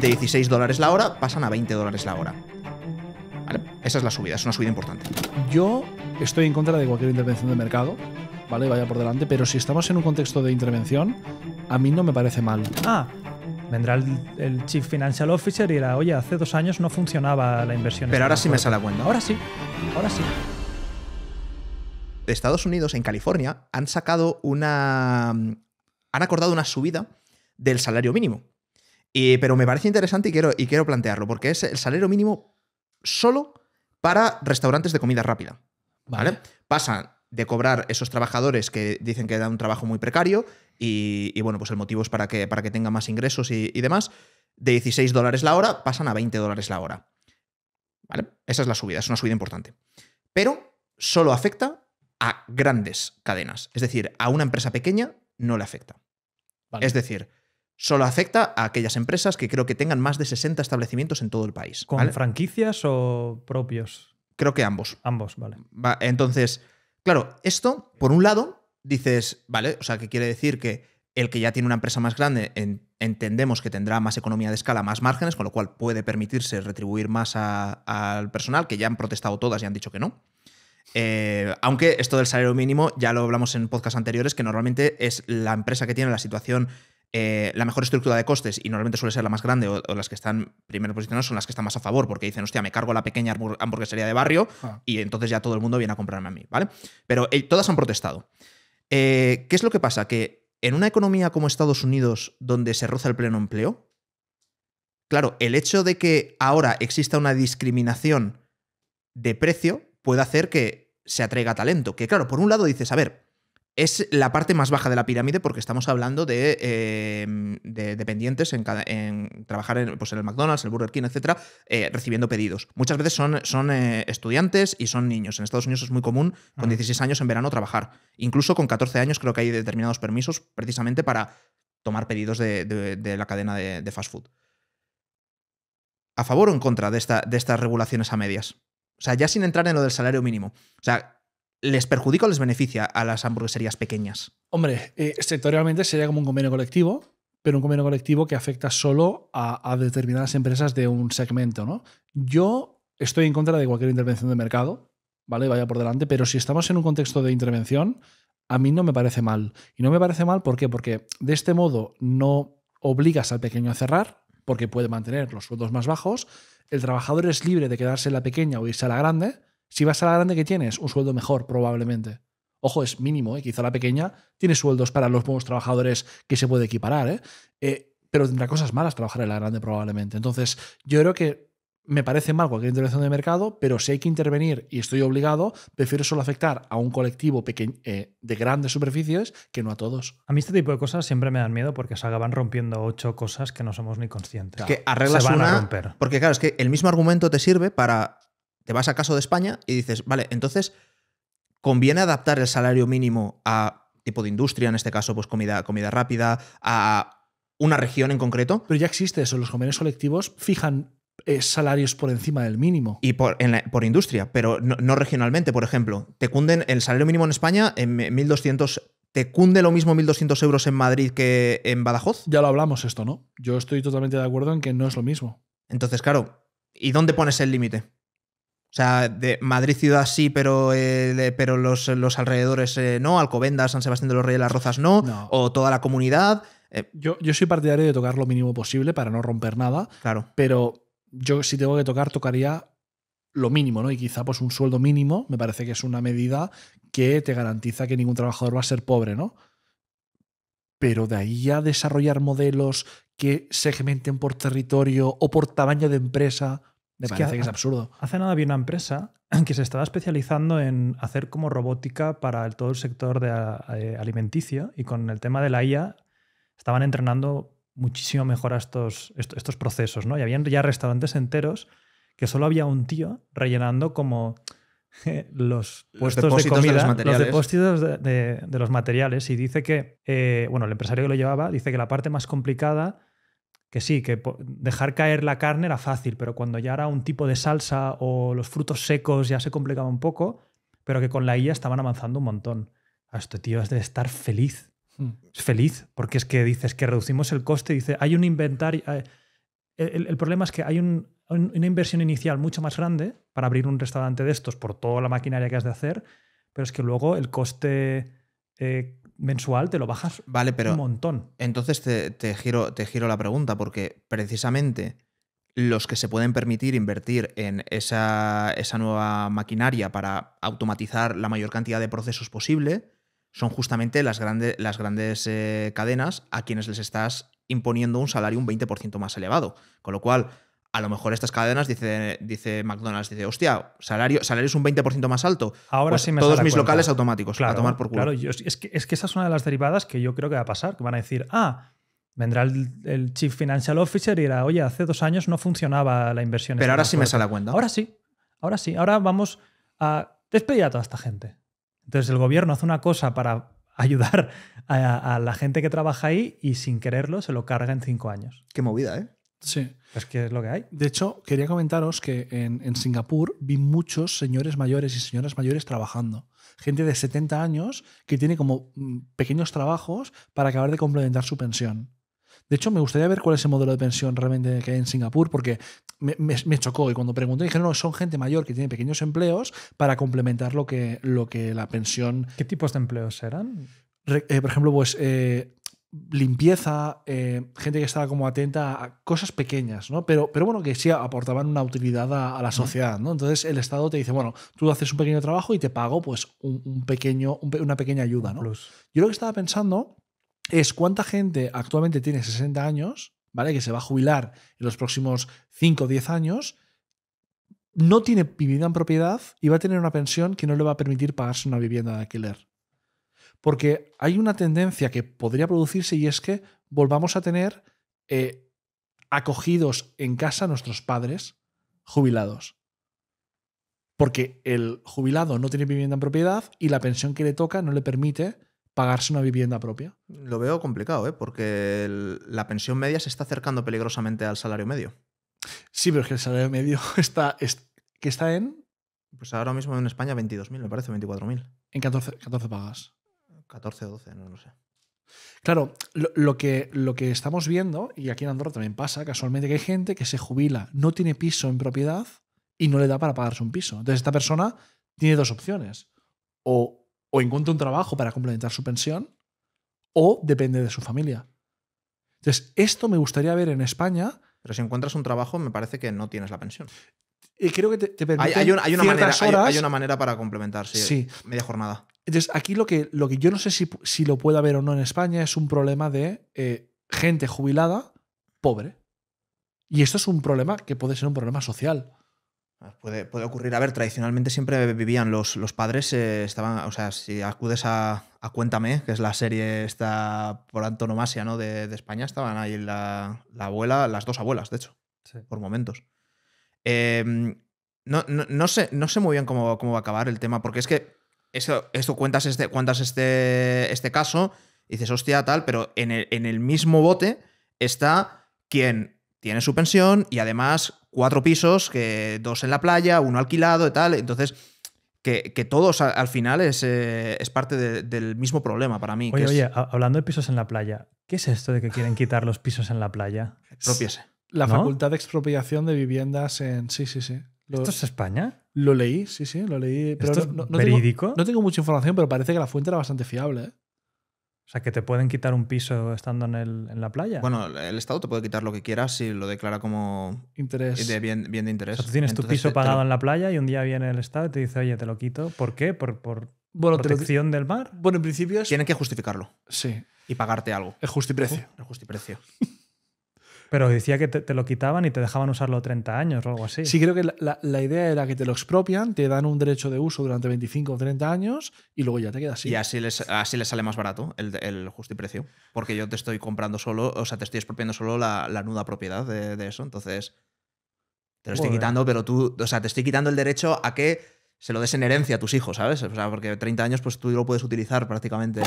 de 16 dólares la hora pasan a 20 dólares la hora. Esa es la subida, es una subida importante. Yo estoy en contra de cualquier intervención de mercado, ¿vale? Vaya por delante, pero si estamos en un contexto de intervención, a mí no me parece mal. Ah, vendrá el, Chief Financial Officer y dirá, oye, hace dos años no funcionaba la inversión. Pero ahora sí me sale a cuenta. Ahora sí, ahora sí. Estados Unidos, en California, han sacado una. han acordado una subida del salario mínimo. Eh, pero me parece interesante y quiero, y quiero plantearlo, porque es el salario mínimo solo para restaurantes de comida rápida. ¿Vale? Pasan de cobrar esos trabajadores que dicen que dan un trabajo muy precario y, bueno, pues el motivo es para que, para que tengan más ingresos y, demás, de 16 dólares la hora pasan a 20 dólares la hora. ¿Vale? Esa es la subida, es una subida importante. Pero solo afecta a grandes cadenas, es decir, a una empresa pequeña no le afecta. Es decir, solo afecta a aquellas empresas que creo que tengan más de 60 establecimientos en todo el país. ¿Con franquicias o propios? Creo que ambos. Ambos, vale. entonces, claro, esto, por un lado, dices, vale, o sea, que quiere decir que el que ya tiene una empresa más grande entendemos que tendrá más economía de escala, más márgenes, con lo cual puede permitirse retribuir más al personal, que ya han protestado todas y han dicho que no. Eh, aunque esto del salario mínimo, ya lo hablamos en podcast anteriores, que normalmente es la empresa que tiene la situación eh, la mejor estructura de costes, y normalmente suele ser la más grande o, las que están primero posicionadas, son las que están más a favor, porque dicen, hostia, me cargo la pequeña hamburguesería de barrio ah. y entonces ya todo el mundo viene a comprarme a mí, ¿vale? Pero eh, todas han protestado. Eh, ¿Qué es lo que pasa? Que en una economía como Estados Unidos, donde se roza el pleno empleo, claro, el hecho de que ahora exista una discriminación de precio puede hacer que se atraiga talento. Que claro, por un lado dices, a ver, es la parte más baja de la pirámide porque estamos hablando de, em, dependientes en, trabajar en, pues, en, el McDonald's, el Burger King, etcétera, eh, recibiendo pedidos. Muchas veces son, son eh, estudiantes y son niños. En Estados Unidos es muy común con 16 años en verano trabajar. Incluso con 14 años creo que hay determinados permisos precisamente para tomar pedidos de, la cadena de, fast food. ¿A favor o en contra de, esta, de estas regulaciones a medias? O sea, ya sin entrar en lo del salario mínimo. O sea, ¿Les perjudica o les beneficia a las hamburgueserías pequeñas? Hombre, eh, sectorialmente sería como un convenio colectivo, pero un convenio colectivo que afecta solo a, determinadas empresas de un segmento, ¿no? Yo estoy en contra de cualquier intervención de mercado, ¿vale? Vaya por delante, pero si estamos en un contexto de intervención, a mí no me parece mal. Y no me parece mal, ¿por Porque de este modo no obligas al pequeño a cerrar, porque puede mantener los sueldos más bajos, el trabajador es libre de quedarse en la pequeña o irse a la grande, si vas a la grande que tienes, un sueldo mejor probablemente. Ojo, es mínimo, ¿eh? quizá la pequeña tiene sueldos para los buenos trabajadores que se puede equiparar, ¿eh? ¿eh? pero tendrá cosas malas trabajar en la grande probablemente. Entonces, yo creo que me parece mal cualquier intervención de mercado, pero si hay que intervenir y estoy obligado, prefiero solo afectar a un colectivo eh, de grandes superficies que no a todos. A mí este tipo de cosas siempre me dan miedo porque se acaban rompiendo ocho cosas que no somos ni conscientes. Que arreglas van a romper. Porque claro, es que el mismo argumento te sirve para te vas a caso de España y dices, vale, entonces conviene adaptar el salario mínimo a tipo de industria, en este caso, pues comida, comida rápida, a una región en concreto. Pero ya existe eso, los convenios colectivos fijan eh, salarios por encima del mínimo. Y por, por industria, pero no, regionalmente, por ejemplo. Te cunden el salario mínimo en España en 1.200... ¿Te cunde lo mismo 1.200 euros en Madrid que en Badajoz? Ya lo hablamos esto, ¿no? Yo estoy totalmente de acuerdo en que no es lo mismo. Entonces, claro, ¿y dónde pones el límite? O sea, de Madrid ciudad sí, pero, eh, pero los, alrededores eh, no, Alcobendas, San Sebastián de los Reyes, Las Rozas no, o toda la comunidad. Eh. Yo, soy partidario de tocar lo mínimo posible para no romper nada. Claro. Pero yo si tengo que tocar, tocaría lo mínimo, ¿no? Y quizá pues un sueldo mínimo me parece que es una medida que te garantiza que ningún trabajador va a ser pobre, ¿no? Pero de ahí a desarrollar modelos que se segmenten por territorio o por tamaño de empresa, parece que, es absurdo. Hace nada había una empresa que se estaba especializando en hacer como robótica para todo el sector de eh, alimenticio y con el tema de la IA estaban entrenando muchísimo mejor a estos, procesos, ¿no? Y habían ya restaurantes enteros que solo había un tío rellenando como los los, depósitos de, los materiales y dice que, eh, bueno, el empresario que lo llevaba dice que la parte más complicada que sí, que dejar caer la carne era fácil, pero cuando ya era un tipo de salsa o los frutos secos ya se complicaba un poco, pero que con la IA estaban avanzando un montón. A ah, este tío es de estar feliz. Hmm. Es feliz, porque es que dices que reducimos el coste, dice, hay un inventario. Eh, el, problema es que hay una inversión inicial mucho más grande para abrir un restaurante de estos por toda la maquinaria que has de hacer, pero es que luego el coste eh, mensual te lo bajas vale, pero un montón. Entonces te, giro, te giro la pregunta, porque precisamente los que se pueden permitir invertir en esa, nueva maquinaria para automatizar la mayor cantidad de procesos posible son justamente las, las grandes eh, cadenas a quienes les estás imponiendo un salario un 20% más elevado. Con lo cual, a lo mejor estas cadenas, dice, dice McDonald's, dice, hostia, salario, es un 20% más alto. Ahora pues sí me Todos mis locales automáticos, a tomar por culo. Claro, yo, es, que, es que esa es una de las derivadas que yo creo que va a pasar, que van a decir, ah, vendrá el, Chief Financial Officer y dirá, oye, hace dos años no funcionaba la inversión. Pero ahora sí me sale la cuenta. Ahora sí, ahora sí, ahora vamos a despedir a toda esta gente. Entonces el gobierno hace una cosa para ayudar a la gente que trabaja ahí y sin quererlo se lo carga en cinco años. Qué movida, ¿eh? Sí. Es que es lo que hay. De hecho, quería comentaros que en, Singapur vi muchos señores mayores y señoras mayores trabajando. Gente de 70 años que tiene como mm, pequeños trabajos para acabar de complementar su pensión. De hecho, me gustaría ver cuál es el modelo de pensión realmente que hay en Singapur, porque me, chocó y cuando pregunté dije, no, son gente mayor que tiene pequeños empleos para complementar lo que, lo que la pensión... ¿Qué tipos de empleos serán? Eh, por ejemplo, pues eh, limpieza, eh, gente que estaba como atenta a cosas pequeñas, ¿no? Pero, pero bueno, que sí aportaban una utilidad a, la sociedad, ¿no? Entonces el Estado te dice, bueno, tú haces un pequeño trabajo y te pago pues un, pequeño, una pequeña ayuda, ¿no? Yo lo que estaba pensando es cuánta gente actualmente tiene 60 años, ¿vale? Que se va a jubilar en los próximos 5 o 10 años, no tiene vivienda en propiedad y va a tener una pensión que no le va a permitir pagarse una vivienda de alquiler. Porque hay una tendencia que podría producirse y es que volvamos a tener eh, acogidos en casa nuestros padres jubilados. Porque el jubilado no tiene vivienda en propiedad y la pensión que le toca no le permite pagarse una vivienda propia. Lo veo complicado, ¿eh? porque la pensión media se está acercando peligrosamente al salario medio. Sí, pero es que el salario medio está, que está en... Pues ahora mismo en España 22.000, me parece, 24.000. En 14, 14 pagas. 14 12, no lo sé. Claro, lo, que, lo que estamos viendo, y aquí en Andorra también pasa, casualmente que hay gente que se jubila, no tiene piso en propiedad y no le da para pagarse un piso. Entonces esta persona tiene dos opciones. O, encuentra un trabajo para complementar su pensión, o depende de su familia. Entonces, esto me gustaría ver en España. Pero si encuentras un trabajo, me parece que no tienes la pensión. Y creo que te, Hay, una, hay, una manera, hay, una manera, para complementar, sí. Media jornada. Entonces, aquí lo que, lo que yo no sé si, lo puede haber o no en España es un problema de eh, gente jubilada pobre. Y esto es un problema que puede ser un problema social. Ah, puede, puede ocurrir. A ver, tradicionalmente siempre vivían los, los padres, eh, estaban, o sea, si acudes a, Cuéntame, que es la serie por antonomasia ¿no? de, España, estaban ahí la, la, abuela, las dos abuelas, de hecho, por momentos. Em, no, no, sé, no sé muy bien cómo va a acabar el tema, porque es que esto, cuentas, este, cuentas este, este caso, y dices, hostia, tal, pero en el, en el mismo bote está quien tiene su pensión y además cuatro pisos, que dos en la playa, uno alquilado y tal. Entonces, que, todos al final es, eh, es parte del mismo problema para mí. hablando de pisos en la playa, ¿qué es esto de que quieren quitar los pisos en la playa? La facultad de expropiación de viviendas en. Sí, sí, sí. ¿Esto es España? Lo leí, sí, sí, lo leí. Pero no, Tengo, no tengo mucha información, pero parece que la fuente era bastante fiable. ¿eh? O sea, que te pueden quitar un piso estando en, el, en la playa. Bueno, el Estado te puede quitar lo que quieras si lo declara como interés. bien, bien de interés. O tú tienes tu piso pagado en la playa y un día viene el Estado y te dice, oye, te lo quito. ¿Por qué? ¿Por, por protección del mar? Bueno, en principio es... Tienen que justificarlo. Sí. Y pagarte algo. El justiprecio. el justiprecio. Pero decía que te, lo quitaban y te dejaban usarlo 30 años o algo así. Sí, creo que la, idea era que te lo expropian, te dan un derecho de uso durante 25 o 30 años y luego ya te quedas así. Y así les, así sale más barato el, el precio. Porque yo te estoy comprando solo, o sea, te estoy expropiando solo la, nuda propiedad de, eso. Entonces, te lo estoy quitando, pero tú, o sea, te estoy quitando el derecho a que se lo des en herencia a tus hijos, ¿sabes? O sea, porque 30 años, pues tú lo puedes utilizar prácticamente.